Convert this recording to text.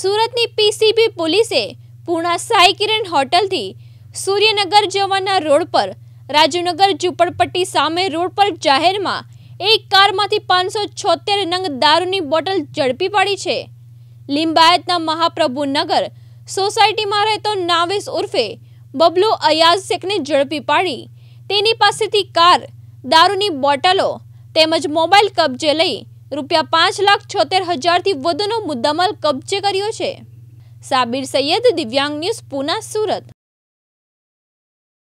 સુરતની પીસીબી પોલીસે પૂણા સાઈ કિરણ હોટલથી સૂર્યનગર જવાના રોડ પર રાજુનગર ઝુંપડપટ્ટી સામે રોડ પર જાહેરમાં એક કારમાંથી પાંચસો છોતેર નંગ દારૂની બોટલ ઝડપી પાડી છે લિંબાયતના મહાપ્રભુનગર સોસાયટીમાં રહેતો નાવેસ ઉર્ફે બબલુ અયાઝ શેખને ઝડપી પાડી તેની પાસેથી કાર દારૂની બોટલો તેમજ મોબાઈલ કબજે લઈ રૂપિયા પાંચ લાખ છોતેર હજારથી વધુનો મુદ્દામાલ કબજે કર્યો છે સાબિર સૈયદ દિવ્યાંગ ન્યૂઝ પૂના સુરત